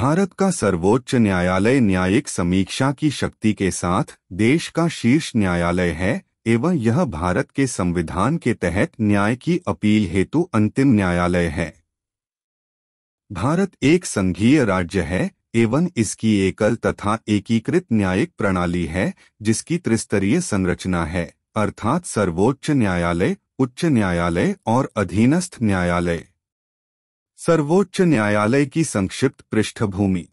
भारत का सर्वोच्च न्यायालय न्यायिक समीक्षा की शक्ति के साथ देश का शीर्ष न्यायालय है एवं यह भारत के संविधान के तहत न्याय की अपील हेतु अंतिम न्यायालय है भारत एक संघीय राज्य है एवं इसकी एकल तथा एकीकृत न्यायिक प्रणाली है जिसकी त्रिस्तरीय संरचना है अर्थात सर्वोच्च न्यायालय उच्च न्यायालय और अधीनस्थ न्यायालय सर्वोच्च न्यायालय की संक्षिप्त पृष्ठभूमि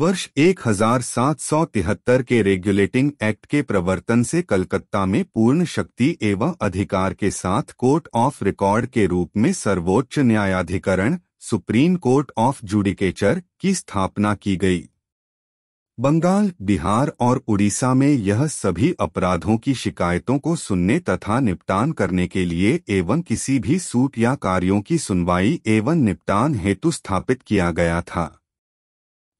वर्ष 1773 के रेगुलेटिंग एक्ट के प्रवर्तन से कलकत्ता में पूर्ण शक्ति एवं अधिकार के साथ कोर्ट ऑफ रिकॉर्ड के रूप में सर्वोच्च न्यायाधिकरण सुप्रीम कोर्ट ऑफ जुडिकेचर की स्थापना की गई बंगाल बिहार और उड़ीसा में यह सभी अपराधों की शिकायतों को सुनने तथा निपटान करने के लिए एवं किसी भी सूट या कार्यों की सुनवाई एवं निपटान हेतु स्थापित किया गया था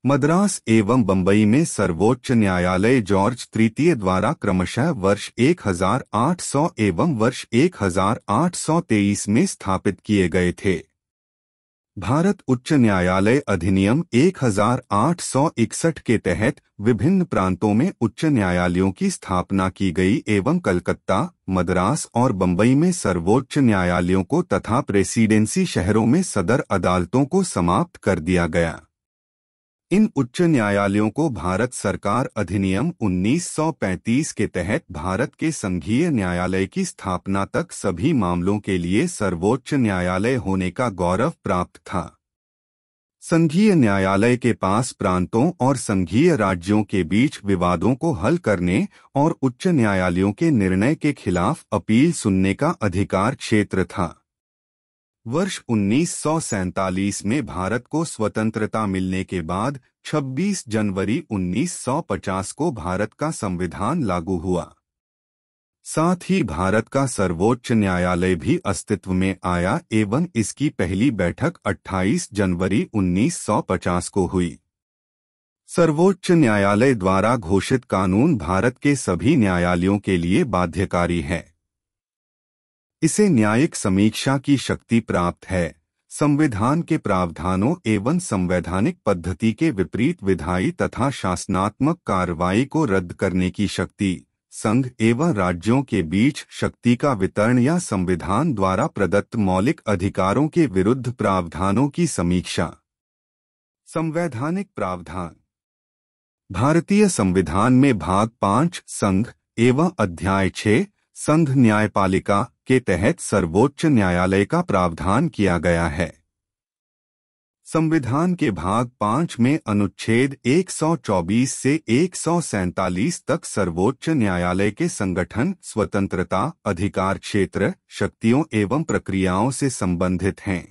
मद्रास एवं बंबई में सर्वोच्च न्यायालय जॉर्ज तृतीय द्वारा क्रमशः वर्ष 1800 एवं वर्ष 1823 में स्थापित किए गए थे भारत उच्च न्यायालय अधिनियम 1861 के तहत विभिन्न प्रांतों में उच्च न्यायालयों की स्थापना की गई एवं कलकत्ता मद्रास और बंबई में सर्वोच्च न्यायालयों को तथा प्रेसिडेंसी शहरों में सदर अदालतों को समाप्त कर दिया गया इन उच्च न्यायालयों को भारत सरकार अधिनियम 1935 के तहत भारत के संघीय न्यायालय की स्थापना तक सभी मामलों के लिए सर्वोच्च न्यायालय होने का गौरव प्राप्त था संघीय न्यायालय के पास प्रांतों और संघीय राज्यों के बीच विवादों को हल करने और उच्च न्यायालयों के निर्णय के खिलाफ अपील सुनने का अधिकार क्षेत्र था वर्ष उन्नीस में भारत को स्वतंत्रता मिलने के बाद 26 जनवरी 1950 को भारत का संविधान लागू हुआ साथ ही भारत का सर्वोच्च न्यायालय भी अस्तित्व में आया एवं इसकी पहली बैठक 28 जनवरी 1950 को हुई सर्वोच्च न्यायालय द्वारा घोषित कानून भारत के सभी न्यायालयों के लिए बाध्यकारी है इसे न्यायिक समीक्षा की शक्ति प्राप्त है संविधान के प्रावधानों एवं संवैधानिक पद्धति के विपरीत विधायी तथा शासनात्मक कार्रवाई को रद्द करने की शक्ति संघ एवं राज्यों के बीच शक्ति का वितरण या संविधान द्वारा प्रदत्त मौलिक अधिकारों के विरुद्ध प्रावधानों की समीक्षा संवैधानिक प्रावधान भारतीय संविधान में भाग पांच संघ एवं अध्याय छह संघ न्यायपालिका के तहत सर्वोच्च न्यायालय का प्रावधान किया गया है संविधान के भाग पांच में अनुच्छेद 124 से एक तक सर्वोच्च न्यायालय के संगठन स्वतंत्रता अधिकार क्षेत्र शक्तियों एवं प्रक्रियाओं से संबंधित हैं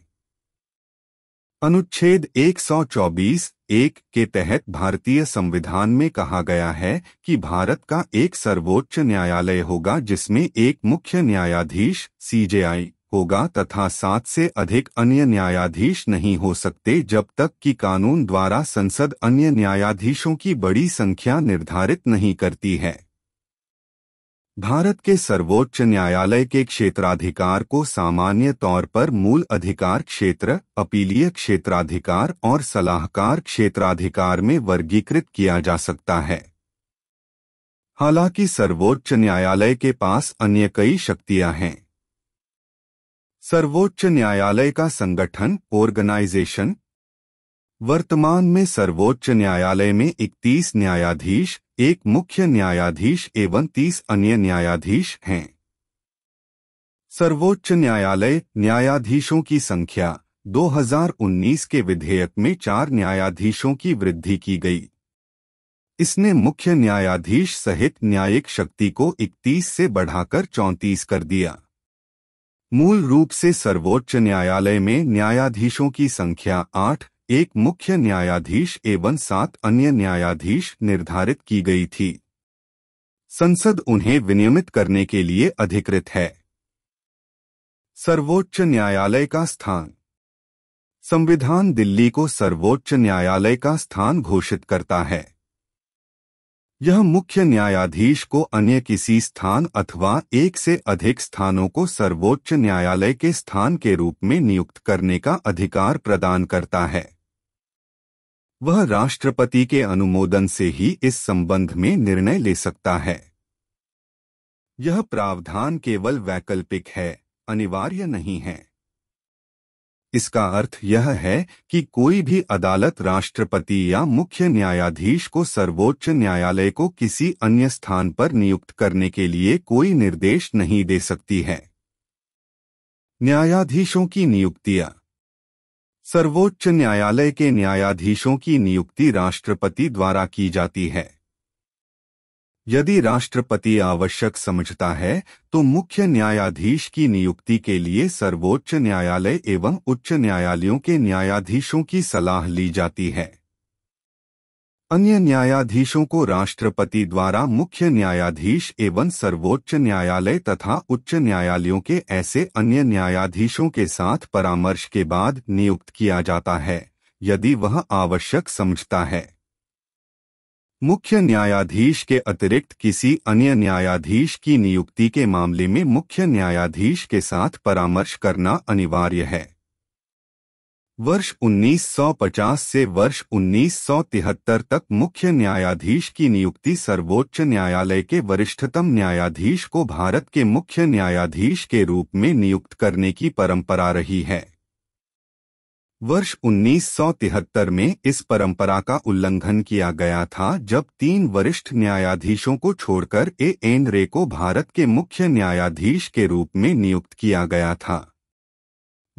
अनुच्छेद 124 एक के तहत भारतीय संविधान में कहा गया है कि भारत का एक सर्वोच्च न्यायालय होगा जिसमें एक मुख्य न्यायाधीश सीजेआई होगा तथा सात से अधिक अन्य न्यायाधीश नहीं हो सकते जब तक कि कानून द्वारा संसद अन्य न्यायाधीशों की बड़ी संख्या निर्धारित नहीं करती है भारत के सर्वोच्च न्यायालय के क्षेत्राधिकार को सामान्य तौर पर मूल अधिकार क्षेत्र अपीलीय क्षेत्राधिकार और सलाहकार क्षेत्राधिकार में वर्गीकृत किया जा सकता है हालांकि सर्वोच्च न्यायालय के पास अन्य कई शक्तियां हैं सर्वोच्च न्यायालय का संगठन ऑर्गेनाइजेशन वर्तमान में सर्वोच्च न्यायालय में 31 न्यायाधीश एक मुख्य न्यायाधीश एवं तीस अन्य न्यायाधीश हैं सर्वोच्च न्यायालय न्यायाधीशों की संख्या 2019 के विधेयक में चार न्यायाधीशों की वृद्धि की गई इसने मुख्य न्यायाधीश सहित न्यायिक शक्ति को 31 से बढ़ाकर 34 कर दिया मूल रूप से सर्वोच्च न्यायालय में न्यायाधीशों की संख्या आठ एक मुख्य न्यायाधीश एवं सात अन्य न्यायाधीश निर्धारित की गई थी संसद उन्हें विनियमित करने के लिए अधिकृत है सर्वोच्च न्यायालय का स्थान संविधान दिल्ली को सर्वोच्च न्यायालय का स्थान घोषित करता है यह मुख्य न्यायाधीश को अन्य किसी स्थान अथवा एक से अधिक स्थानों को सर्वोच्च न्यायालय के स्थान के रूप में नियुक्त करने का अधिकार प्रदान करता है वह राष्ट्रपति के अनुमोदन से ही इस संबंध में निर्णय ले सकता है यह प्रावधान केवल वैकल्पिक है अनिवार्य नहीं है इसका अर्थ यह है कि कोई भी अदालत राष्ट्रपति या मुख्य न्यायाधीश को सर्वोच्च न्यायालय को किसी अन्य स्थान पर नियुक्त करने के लिए कोई निर्देश नहीं दे सकती है न्यायाधीशों की नियुक्तियां सर्वोच्च न्यायालय के न्यायाधीशों की नियुक्ति राष्ट्रपति द्वारा की जाती है यदि राष्ट्रपति आवश्यक समझता है तो मुख्य न्यायाधीश की नियुक्ति के लिए सर्वोच्च न्यायालय एवं उच्च न्यायालयों के न्यायाधीशों की सलाह ली जाती है अन्य न्यायाधीशों को राष्ट्रपति द्वारा मुख्य न्यायाधीश एवं सर्वोच्च न्यायालय तथा उच्च न्यायालयों के ऐसे अन्य न्यायाधीशों के साथ परामर्श के बाद नियुक्त किया जाता है यदि वह आवश्यक समझता है मुख्य न्यायाधीश के अतिरिक्त किसी अन्य न्यायाधीश की नियुक्ति के मामले में मुख्य न्यायाधीश के साथ परामर्श करना अनिवार्य है वर्ष 1950 से वर्ष 1973 तक मुख्य न्यायाधीश की नियुक्ति सर्वोच्च न्यायालय के वरिष्ठतम न्यायाधीश को भारत के मुख्य न्यायाधीश के रूप में नियुक्त करने की परंपरा रही है वर्ष 1973 में इस परंपरा का उल्लंघन किया गया था जब तीन वरिष्ठ न्यायाधीशों को छोड़कर ए एन रे को भारत के मुख्य न्यायाधीश के रूप में नियुक्त किया गया था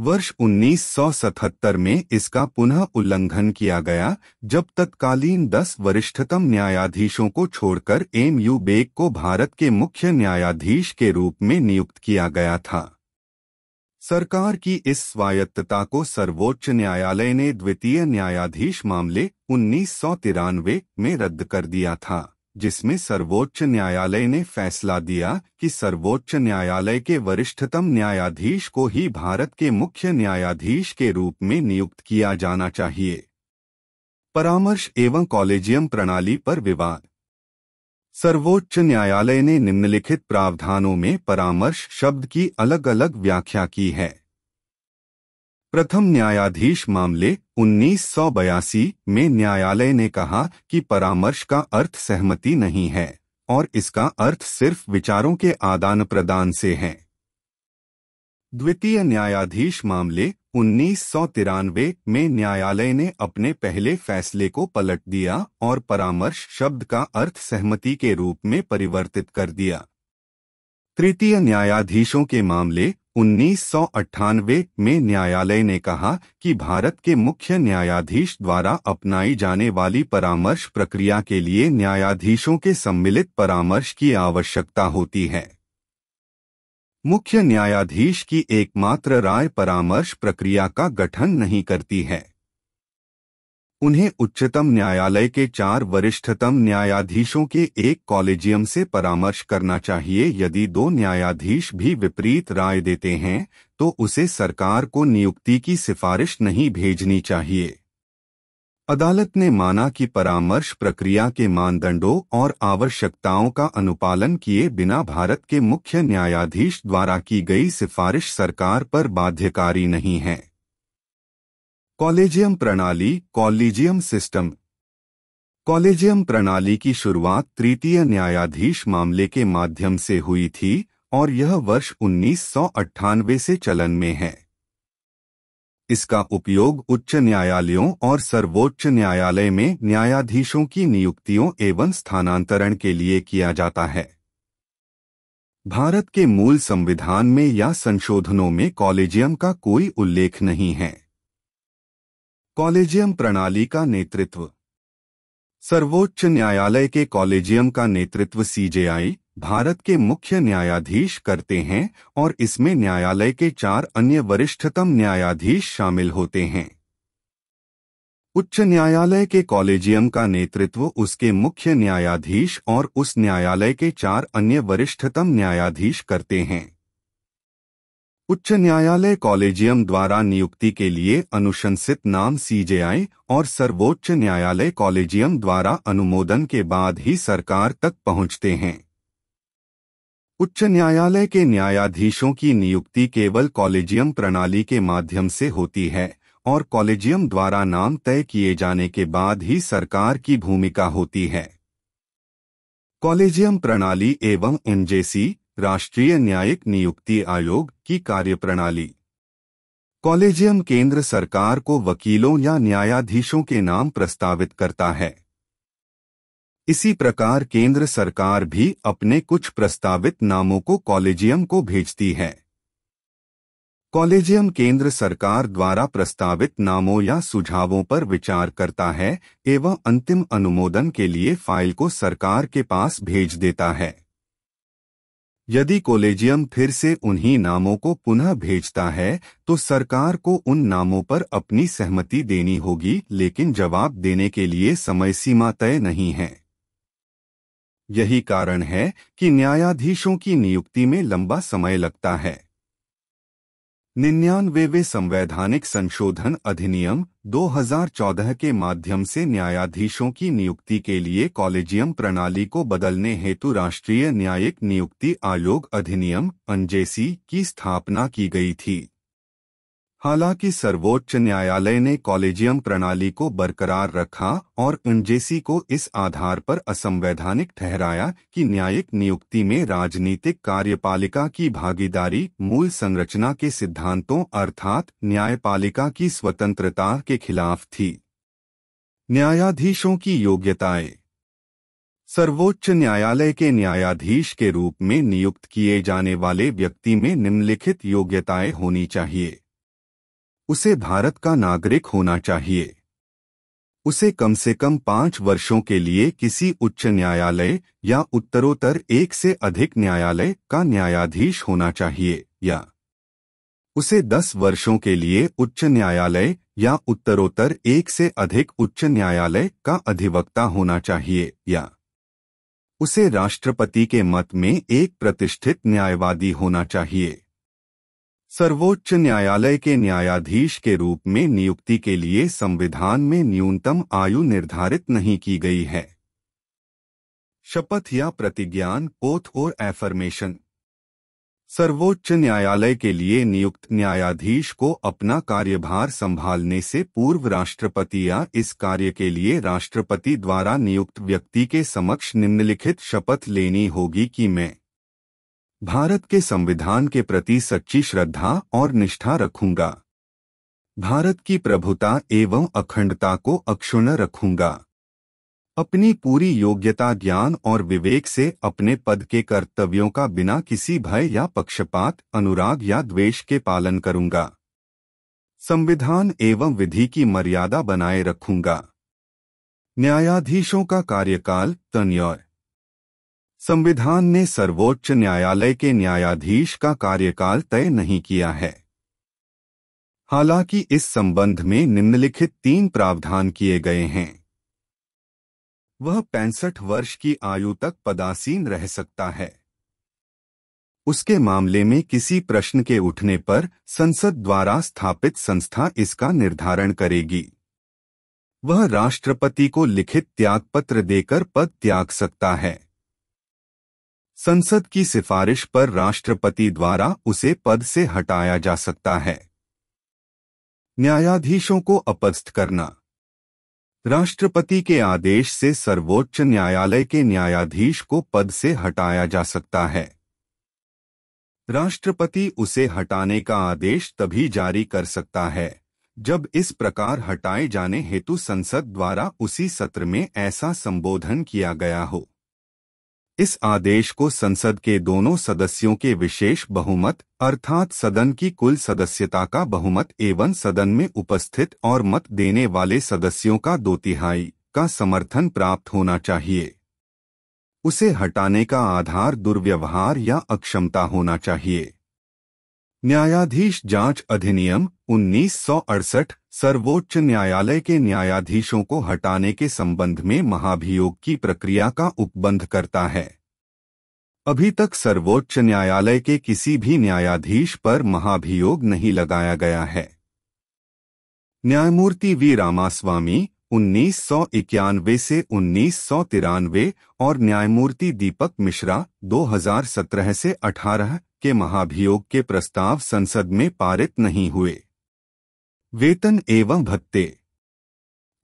वर्ष 1977 में इसका पुनः उल्लंघन किया गया जब तत्कालीन 10 वरिष्ठतम न्यायाधीशों को छोड़कर एम यू बेग को भारत के मुख्य न्यायाधीश के रूप में नियुक्त किया गया था सरकार की इस स्वायत्तता को सर्वोच्च न्यायालय ने द्वितीय न्यायाधीश मामले उन्नीस में रद्द कर दिया था जिसमें सर्वोच्च न्यायालय ने फैसला दिया कि सर्वोच्च न्यायालय के वरिष्ठतम न्यायाधीश को ही भारत के मुख्य न्यायाधीश के रूप में नियुक्त किया जाना चाहिए परामर्श एवं कॉलेजियम प्रणाली पर विवाद सर्वोच्च न्यायालय ने निम्नलिखित प्रावधानों में परामर्श शब्द की अलग अलग व्याख्या की है प्रथम न्यायाधीश मामले उन्नीस में न्यायालय ने कहा कि परामर्श का अर्थ सहमति नहीं है और इसका अर्थ सिर्फ विचारों के आदान प्रदान से है द्वितीय न्यायाधीश मामले उन्नीस में न्यायालय ने अपने पहले फैसले को पलट दिया और परामर्श शब्द का अर्थ सहमति के रूप में परिवर्तित कर दिया तृतीय न्यायाधीशों के मामले उन्नीस में न्यायालय ने कहा कि भारत के मुख्य न्यायाधीश द्वारा अपनाई जाने वाली परामर्श प्रक्रिया के लिए न्यायाधीशों के सम्मिलित परामर्श की आवश्यकता होती है मुख्य न्यायाधीश की एकमात्र राय परामर्श प्रक्रिया का गठन नहीं करती है उन्हें उच्चतम न्यायालय के चार वरिष्ठतम न्यायाधीशों के एक कॉलेजियम से परामर्श करना चाहिए यदि दो न्यायाधीश भी विपरीत राय देते हैं तो उसे सरकार को नियुक्ति की सिफारिश नहीं भेजनी चाहिए अदालत ने माना कि परामर्श प्रक्रिया के मानदंडों और आवश्यकताओं का अनुपालन किए बिना भारत के मुख्य न्यायाधीश द्वारा की गई सिफारिश सरकार पर बाध्यकारी नहीं है कॉलेजियम प्रणाली कॉलेजियम सिस्टम कॉलेजियम प्रणाली की शुरुआत तृतीय न्यायाधीश मामले के माध्यम से हुई थी और यह वर्ष उन्नीस से चलन में है इसका उपयोग उच्च न्यायालयों और सर्वोच्च न्यायालय में न्यायाधीशों की नियुक्तियों एवं स्थानांतरण के लिए किया जाता है भारत के मूल संविधान में या संशोधनों में कॉलेजियम का कोई उल्लेख नहीं है कॉलेजियम प्रणाली का नेतृत्व सर्वोच्च न्यायालय के कॉलेजियम का नेतृत्व सीजेआई भारत के मुख्य न्यायाधीश करते हैं और इसमें न्यायालय के चार अन्य वरिष्ठतम न्यायाधीश शामिल होते हैं उच्च न्यायालय के कॉलेजियम का नेतृत्व उसके मुख्य न्यायाधीश और उस न्यायालय के चार अन्य वरिष्ठतम न्यायाधीश करते हैं उच्च न्यायालय कॉलेजियम द्वारा नियुक्ति के लिए अनुशंसित नाम सीजेआई और सर्वोच्च न्यायालय कॉलेजियम द्वारा अनुमोदन के बाद ही सरकार तक पहुंचते हैं उच्च न्यायालय के न्यायाधीशों की नियुक्ति केवल कॉलेजियम प्रणाली के माध्यम से होती है और कॉलेजियम द्वारा नाम तय किए जाने के बाद ही सरकार की भूमिका होती है कॉलेजियम प्रणाली एवं एनजेसी राष्ट्रीय न्यायिक नियुक्ति आयोग की कार्यप्रणाली कॉलेजियम केंद्र सरकार को वकीलों या न्यायाधीशों के नाम प्रस्तावित करता है इसी प्रकार केंद्र सरकार भी अपने कुछ प्रस्तावित नामों को कॉलेजियम को भेजती है कॉलेजियम केंद्र सरकार द्वारा प्रस्तावित नामों या सुझावों पर विचार करता है एवं अंतिम अनुमोदन के लिए फाइल को सरकार के पास भेज देता है यदि कॉलेजियम फिर से उन्हीं नामों को पुनः भेजता है तो सरकार को उन नामों पर अपनी सहमति देनी होगी लेकिन जवाब देने के लिए समय सीमा तय नहीं है यही कारण है कि न्यायाधीशों की नियुक्ति में लंबा समय लगता है निन्यानवेवे संवैधानिक संशोधन अधिनियम 2014 के माध्यम से न्यायाधीशों की नियुक्ति के लिए कॉलेजियम प्रणाली को बदलने हेतु राष्ट्रीय न्यायिक नियुक्ति आयोग अधिनियम अंजेसी की स्थापना की गई थी हालांकि सर्वोच्च न्यायालय ने कॉलेजियम प्रणाली को बरकरार रखा और एनजेसी को इस आधार पर असंवैधानिक ठहराया कि न्यायिक नियुक्ति में राजनीतिक कार्यपालिका की भागीदारी मूल संरचना के सिद्धांतों अर्थात न्यायपालिका की स्वतंत्रता के खिलाफ थी न्यायाधीशों की योग्यताएं सर्वोच्च न्यायालय के न्यायाधीश के रूप में नियुक्त किए जाने वाले व्यक्ति में निम्नलिखित योग्यताएं होनी चाहिए उसे भारत का नागरिक होना चाहिए उसे कम से कम पांच वर्षों के लिए किसी उच्च न्यायालय या उत्तरोत्तर एक से अधिक न्यायालय का न्यायाधीश होना चाहिए या उसे दस वर्षों के लिए उच्च न्यायालय या उत्तरोत्तर एक से अधिक उच्च न्यायालय का अधिवक्ता होना चाहिए या उसे राष्ट्रपति के मत में एक प्रतिष्ठित न्यायवादी होना चाहिए सर्वोच्च न्यायालय के न्यायाधीश के रूप में नियुक्ति के लिए संविधान में न्यूनतम आयु निर्धारित नहीं की गई है शपथ या प्रतिज्ञान पोथ और एफर्मेशन सर्वोच्च न्यायालय के लिए नियुक्त न्यायाधीश को अपना कार्यभार संभालने से पूर्व राष्ट्रपति या इस कार्य के लिए राष्ट्रपति द्वारा नियुक्त व्यक्ति के समक्ष निम्नलिखित शपथ लेनी होगी कि मैं भारत के संविधान के प्रति सच्ची श्रद्धा और निष्ठा रखूंगा भारत की प्रभुता एवं अखंडता को अक्षुण रखूंगा अपनी पूरी योग्यता ज्ञान और विवेक से अपने पद के कर्तव्यों का बिना किसी भय या पक्षपात अनुराग या द्वेष के पालन करूंगा संविधान एवं विधि की मर्यादा बनाए रखूंगा न्यायाधीशों का कार्यकाल तन्यौर संविधान ने सर्वोच्च न्यायालय के न्यायाधीश का कार्यकाल तय नहीं किया है हालांकि इस संबंध में निम्नलिखित तीन प्रावधान किए गए हैं वह पैंसठ वर्ष की आयु तक पदासीन रह सकता है उसके मामले में किसी प्रश्न के उठने पर संसद द्वारा स्थापित संस्था इसका निर्धारण करेगी वह राष्ट्रपति को लिखित त्यागपत्र देकर पद त्याग सकता है संसद की सिफारिश पर राष्ट्रपति द्वारा उसे पद से हटाया जा सकता है न्यायाधीशों को अपस्थ करना राष्ट्रपति के आदेश से सर्वोच्च न्यायालय के न्यायाधीश को पद से हटाया जा सकता है राष्ट्रपति उसे हटाने का आदेश तभी जारी कर सकता है जब इस प्रकार हटाए जाने हेतु संसद द्वारा उसी सत्र में ऐसा संबोधन किया गया हो इस आदेश को संसद के दोनों सदस्यों के विशेष बहुमत अर्थात सदन की कुल सदस्यता का बहुमत एवं सदन में उपस्थित और मत देने वाले सदस्यों का दो तिहाई का समर्थन प्राप्त होना चाहिए उसे हटाने का आधार दुर्व्यवहार या अक्षमता होना चाहिए न्यायाधीश जांच अधिनियम उन्नीस सर्वोच्च न्यायालय के न्यायाधीशों को हटाने के संबंध में महाभियोग की प्रक्रिया का उपबंध करता है अभी तक सर्वोच्च न्यायालय के किसी भी न्यायाधीश पर महाभियोग नहीं लगाया गया है न्यायमूर्ति वी रामास्वामी उन्नीस सौ इक्यानवे से उन्नीस सौ तिरानवे और न्यायमूर्ति दीपक मिश्रा 2017 से 18 के महाभियोग के प्रस्ताव संसद में पारित नहीं हुए वेतन एवं भत्ते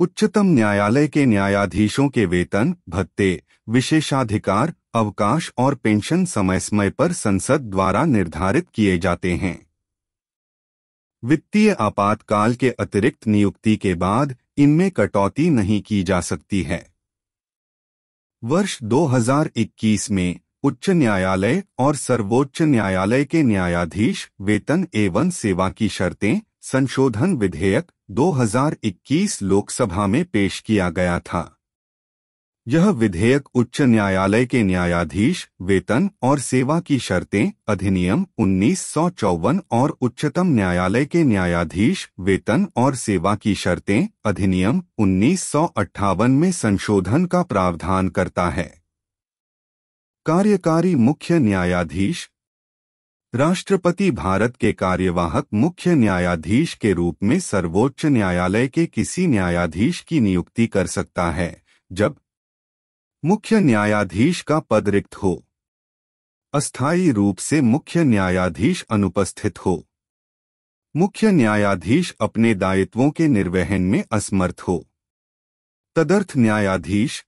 उच्चतम न्यायालय के न्यायाधीशों के वेतन भत्ते विशेषाधिकार अवकाश और पेंशन समय समय पर संसद द्वारा निर्धारित किए जाते हैं वित्तीय आपातकाल के अतिरिक्त नियुक्ति के बाद इनमें कटौती नहीं की जा सकती है वर्ष 2021 में उच्च न्यायालय और सर्वोच्च न्यायालय के न्यायाधीश वेतन एवं सेवा की शर्तें संशोधन विधेयक 2021 लोकसभा में पेश किया गया था यह विधेयक उच्च न्यायालय के न्यायाधीश वेतन और सेवा की शर्तें अधिनियम उन्नीस और उच्चतम न्यायालय के न्यायाधीश वेतन और सेवा की शर्तें अधिनियम उन्नीस में संशोधन का प्रावधान करता है कार्यकारी मुख्य न्यायाधीश राष्ट्रपति भारत के कार्यवाहक मुख्य न्यायाधीश के रूप में सर्वोच्च न्यायालय के किसी न्यायाधीश की नियुक्ति कर सकता है जब मुख्य न्यायाधीश का पद रिक्त हो अस्थायी रूप से मुख्य न्यायाधीश अनुपस्थित हो मुख्य न्यायाधीश अपने दायित्वों के निर्वहन में असमर्थ हो तदर्थ न्यायाधीश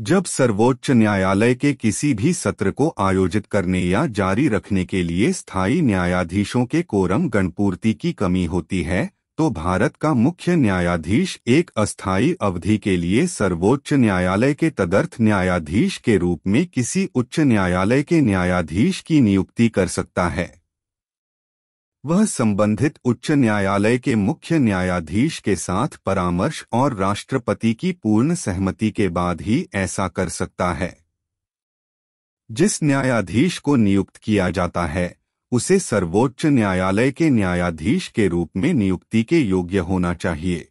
जब सर्वोच्च न्यायालय के किसी भी सत्र को आयोजित करने या जारी रखने के लिए स्थायी न्यायाधीशों के कोरम गणपूर्ति की कमी होती है तो भारत का मुख्य न्यायाधीश एक अस्थायी अवधि के लिए सर्वोच्च न्यायालय के तदर्थ न्यायाधीश के रूप में किसी उच्च न्यायालय के न्यायाधीश की नियुक्ति कर सकता है वह संबंधित उच्च न्यायालय के मुख्य न्यायाधीश के साथ परामर्श और राष्ट्रपति की पूर्ण सहमति के बाद ही ऐसा कर सकता है जिस न्यायाधीश को नियुक्त किया जाता है उसे सर्वोच्च न्यायालय के न्यायाधीश के रूप में नियुक्ति के योग्य होना चाहिए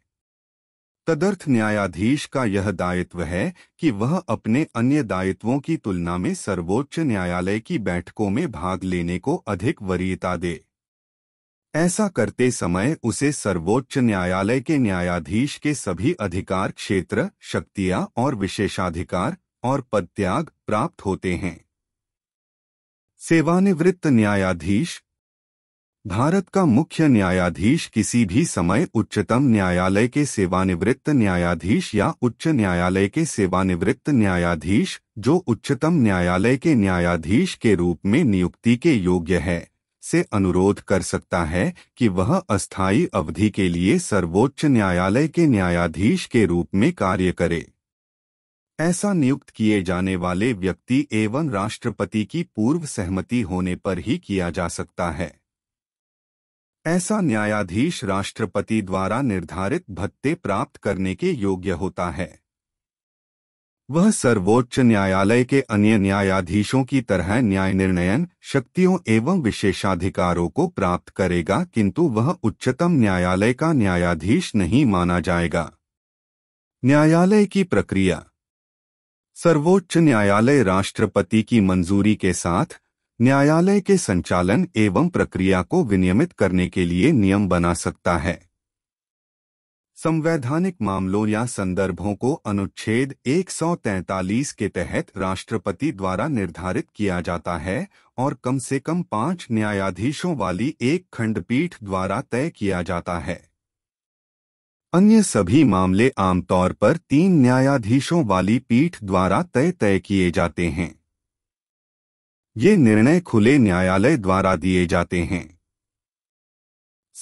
तदर्थ न्यायाधीश का यह दायित्व है कि वह अपने अन्य दायित्वों की तुलना में सर्वोच्च न्यायालय की बैठकों में भाग लेने को अधिक वरीयता दे ऐसा करते समय उसे सर्वोच्च न्यायालय के न्यायाधीश के सभी अधिकार क्षेत्र शक्तियां और विशेषाधिकार और पदत्याग प्राप्त होते हैं सेवानिवृत्त न्यायाधीश भारत का मुख्य न्यायाधीश किसी भी समय उच्चतम न्यायालय के सेवानिवृत्त न्यायाधीश या उच्च न्यायालय के सेवानिवृत्त न्यायाधीश जो उच्चतम न्यायालय के न्यायाधीश के रूप में नियुक्ति के योग्य है से अनुरोध कर सकता है कि वह अस्थायी अवधि के लिए सर्वोच्च न्यायालय के न्यायाधीश के रूप में कार्य करे ऐसा नियुक्त किए जाने वाले व्यक्ति एवं राष्ट्रपति की पूर्व सहमति होने पर ही किया जा सकता है ऐसा न्यायाधीश राष्ट्रपति द्वारा निर्धारित भत्ते प्राप्त करने के योग्य होता है वह सर्वोच्च न्यायालय के अन्य न्यायाधीशों की तरह न्याय निर्णयन शक्तियों एवं विशेषाधिकारों को प्राप्त करेगा किंतु वह उच्चतम न्यायालय का न्यायाधीश नहीं माना जाएगा न्यायालय की प्रक्रिया सर्वोच्च न्यायालय राष्ट्रपति की मंजूरी के साथ न्यायालय के संचालन एवं प्रक्रिया को विनियमित करने के लिए नियम बना सकता है संवैधानिक मामलों या संदर्भों को अनुच्छेद 143 के तहत राष्ट्रपति द्वारा निर्धारित किया जाता है और कम से कम पांच न्यायाधीशों वाली एक खंडपीठ द्वारा तय किया जाता है अन्य सभी मामले आमतौर पर तीन न्यायाधीशों वाली पीठ द्वारा तय तय किए जाते हैं ये निर्णय खुले न्यायालय द्वारा दिए जाते हैं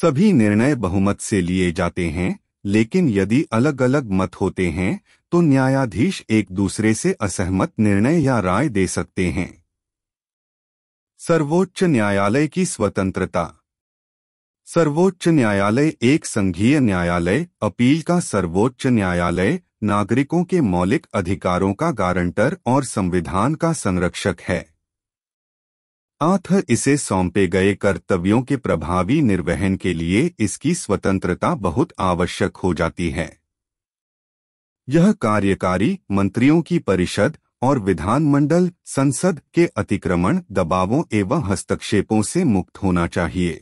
सभी निर्णय बहुमत से लिए जाते हैं लेकिन यदि अलग अलग मत होते हैं तो न्यायाधीश एक दूसरे से असहमत निर्णय या राय दे सकते हैं सर्वोच्च न्यायालय की स्वतंत्रता सर्वोच्च न्यायालय एक संघीय न्यायालय अपील का सर्वोच्च न्यायालय नागरिकों के मौलिक अधिकारों का गारंटर और संविधान का संरक्षक है अथ इसे सौंपे गए कर्तव्यों के प्रभावी निर्वहन के लिए इसकी स्वतंत्रता बहुत आवश्यक हो जाती है यह कार्यकारी मंत्रियों की परिषद और विधानमंडल संसद के अतिक्रमण दबावों एवं हस्तक्षेपों से मुक्त होना चाहिए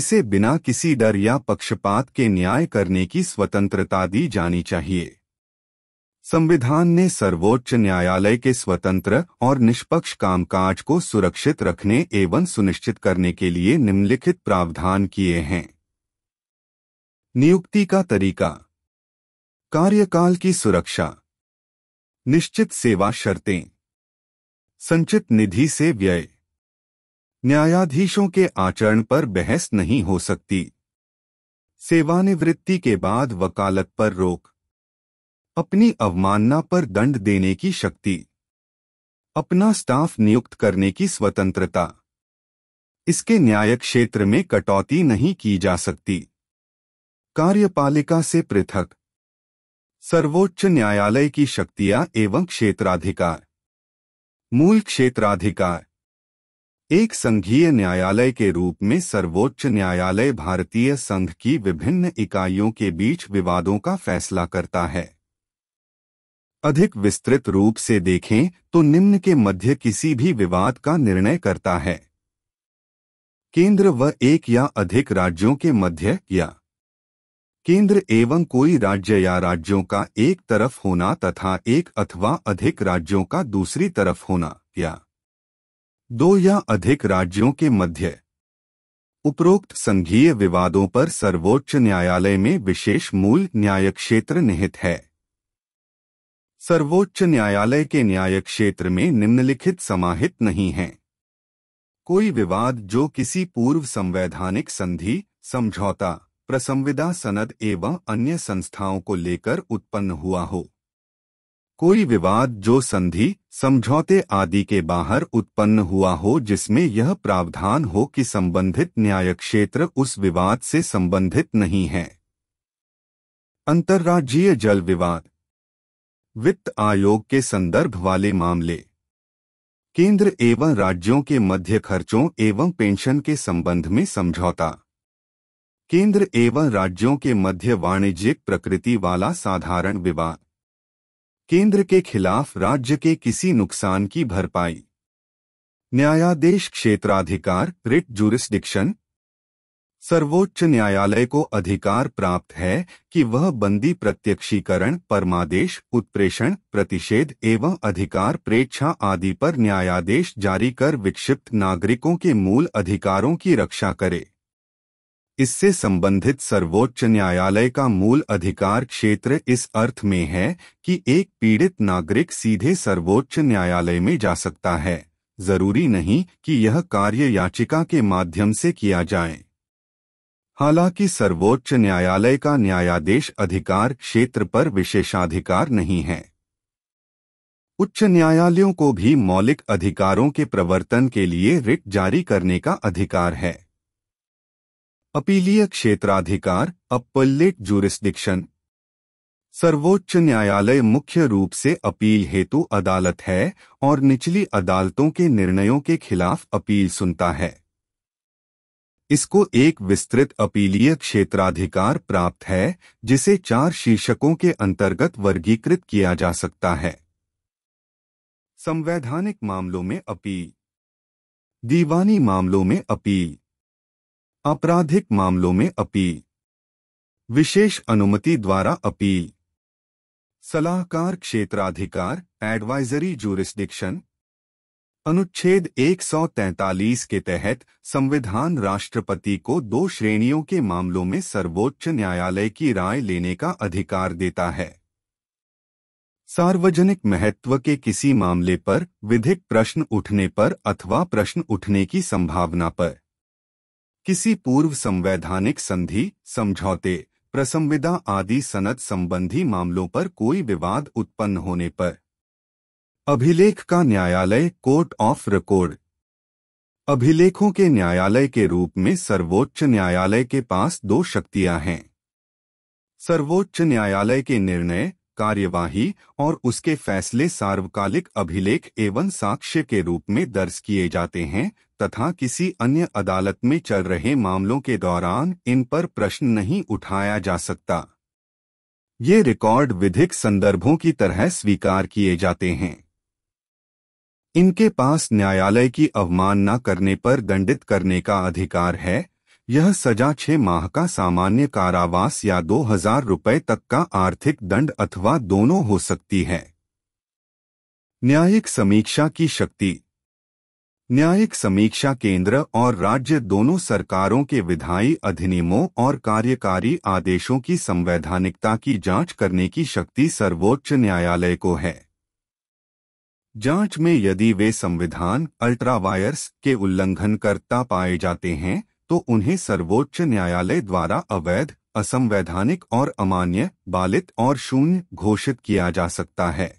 इसे बिना किसी डर या पक्षपात के न्याय करने की स्वतंत्रता दी जानी चाहिए संविधान ने सर्वोच्च न्यायालय के स्वतंत्र और निष्पक्ष कामकाज को सुरक्षित रखने एवं सुनिश्चित करने के लिए निम्नलिखित प्रावधान किए हैं नियुक्ति का तरीका कार्यकाल की सुरक्षा निश्चित सेवा शर्तें संचित निधि से व्यय न्यायाधीशों के आचरण पर बहस नहीं हो सकती सेवानिवृत्ति के बाद वकालत पर रोक अपनी अवमानना पर दंड देने की शक्ति अपना स्टाफ नियुक्त करने की स्वतंत्रता इसके न्यायिक क्षेत्र में कटौती नहीं की जा सकती कार्यपालिका से पृथक सर्वोच्च न्यायालय की शक्तियां एवं क्षेत्राधिकार मूल क्षेत्राधिकार एक संघीय न्यायालय के रूप में सर्वोच्च न्यायालय भारतीय संघ की विभिन्न इकाइयों के बीच विवादों का फैसला करता है अधिक विस्तृत रूप से देखें तो निम्न के मध्य किसी भी विवाद का निर्णय करता है केंद्र व एक या अधिक राज्यों के मध्य या केंद्र एवं कोई राज्य या राज्यों का एक तरफ होना तथा एक अथवा अधिक राज्यों का दूसरी तरफ होना या दो या अधिक राज्यों के मध्य उपरोक्त संघीय विवादों पर सर्वोच्च न्यायालय में विशेष मूल न्याय क्षेत्र निहित है सर्वोच्च न्यायालय के न्याय क्षेत्र में निम्नलिखित समाहित नहीं हैं कोई विवाद जो किसी पूर्व संवैधानिक संधि समझौता प्रसंविदा सनद एवं अन्य संस्थाओं को लेकर उत्पन्न हुआ हो कोई विवाद जो संधि समझौते आदि के बाहर उत्पन्न हुआ हो जिसमें यह प्रावधान हो कि संबंधित न्याय क्षेत्र उस विवाद से संबंधित नहीं है अंतर्राज्यीय जल विवाद वित्त आयोग के संदर्भ वाले मामले केंद्र एवं राज्यों के मध्य खर्चों एवं पेंशन के संबंध में समझौता केंद्र एवं राज्यों के मध्य वाणिज्यिक प्रकृति वाला साधारण विवाद केंद्र के खिलाफ राज्य के किसी नुकसान की भरपाई न्यायाधीश क्षेत्राधिकार रिट जुरिस्डिक्शन सर्वोच्च न्यायालय को अधिकार प्राप्त है कि वह बंदी प्रत्यक्षीकरण परमादेश उत्प्रेषण प्रतिषेध एवं अधिकार प्रेक्षा आदि पर न्यायादेश जारी कर विक्षिप्त नागरिकों के मूल अधिकारों की रक्षा करे इससे संबंधित सर्वोच्च न्यायालय का मूल अधिकार क्षेत्र इस अर्थ में है कि एक पीड़ित नागरिक सीधे सर्वोच्च न्यायालय में जा सकता है जरूरी नहीं कि यह कार्य याचिका के माध्यम से किया जाए हालांकि सर्वोच्च न्यायालय का न्यायाधीश अधिकार क्षेत्र पर विशेषाधिकार नहीं है उच्च न्यायालयों को भी मौलिक अधिकारों के प्रवर्तन के लिए रिट जारी करने का अधिकार है अपीलीय क्षेत्राधिकार अपलेट जूरिस्डिक्शन सर्वोच्च न्यायालय मुख्य रूप से अपील हेतु अदालत है और निचली अदालतों के निर्णयों के खिलाफ अपील सुनता है इसको एक विस्तृत अपीलीय क्षेत्राधिकार प्राप्त है जिसे चार शीर्षकों के अंतर्गत वर्गीकृत किया जा सकता है संवैधानिक मामलों में अपील दीवानी मामलों में अपील आपराधिक मामलों में अपील विशेष अनुमति द्वारा अपील सलाहकार क्षेत्राधिकार एडवाइजरी जूरिस्डिक्शन अनुच्छेद 143 के तहत संविधान राष्ट्रपति को दो श्रेणियों के मामलों में सर्वोच्च न्यायालय की राय लेने का अधिकार देता है सार्वजनिक महत्व के किसी मामले पर विधिक प्रश्न उठने पर अथवा प्रश्न उठने की संभावना पर किसी पूर्व संवैधानिक संधि समझौते प्रसंविदा आदि सनद संबंधी मामलों पर कोई विवाद उत्पन्न होने पर अभिलेख का न्यायालय कोर्ट ऑफ रिकॉर्ड अभिलेखों के न्यायालय के रूप में सर्वोच्च न्यायालय के पास दो शक्तियां हैं सर्वोच्च न्यायालय के निर्णय कार्यवाही और उसके फैसले सार्वकालिक अभिलेख एवं साक्ष्य के रूप में दर्ज किए जाते हैं तथा किसी अन्य अदालत में चल रहे मामलों के दौरान इन पर प्रश्न नहीं उठाया जा सकता ये रिकॉर्ड विधिक संदर्भों की तरह स्वीकार किए जाते हैं इनके पास न्यायालय की अवमानना करने पर दंडित करने का अधिकार है यह सजा छह माह का सामान्य कारावास या दो हजार रुपये तक का आर्थिक दंड अथवा दोनों हो सकती है न्यायिक समीक्षा की शक्ति न्यायिक समीक्षा केंद्र और राज्य दोनों सरकारों के विधायी अधिनियमों और कार्यकारी आदेशों की संवैधानिकता की जांच करने की शक्ति सर्वोच्च न्यायालय को है जांच में यदि वे संविधान अल्ट्रावायर्स के उल्लंघनकर्ता पाए जाते हैं तो उन्हें सर्वोच्च न्यायालय द्वारा अवैध असंवैधानिक और अमान्य बालित और शून्य घोषित किया जा सकता है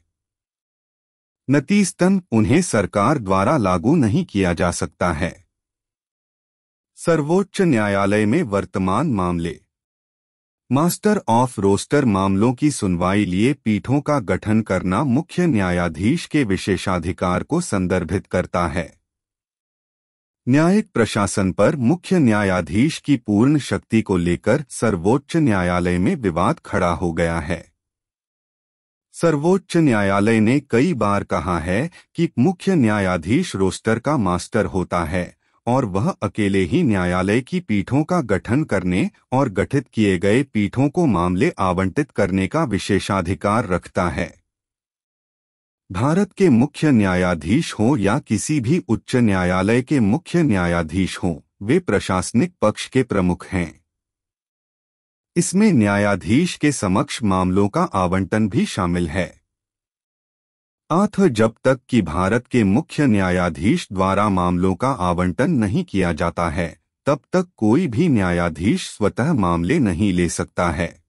नतीजतन उन्हें सरकार द्वारा लागू नहीं किया जा सकता है सर्वोच्च न्यायालय में वर्तमान मामले मास्टर ऑफ रोस्टर मामलों की सुनवाई लिए पीठों का गठन करना मुख्य न्यायाधीश के विशेषाधिकार को संदर्भित करता है न्यायिक प्रशासन पर मुख्य न्यायाधीश की पूर्ण शक्ति को लेकर सर्वोच्च न्यायालय में विवाद खड़ा हो गया है सर्वोच्च न्यायालय ने कई बार कहा है कि मुख्य न्यायाधीश रोस्टर का मास्टर होता है और वह अकेले ही न्यायालय की पीठों का गठन करने और गठित किए गए पीठों को मामले आवंटित करने का विशेषाधिकार रखता है भारत के मुख्य न्यायाधीश हो या किसी भी उच्च न्यायालय के मुख्य न्यायाधीश हो वे प्रशासनिक पक्ष के प्रमुख हैं इसमें न्यायाधीश के समक्ष मामलों का आवंटन भी शामिल है अथ जब तक कि भारत के मुख्य न्यायाधीश द्वारा मामलों का आवंटन नहीं किया जाता है तब तक कोई भी न्यायाधीश स्वतः मामले नहीं ले सकता है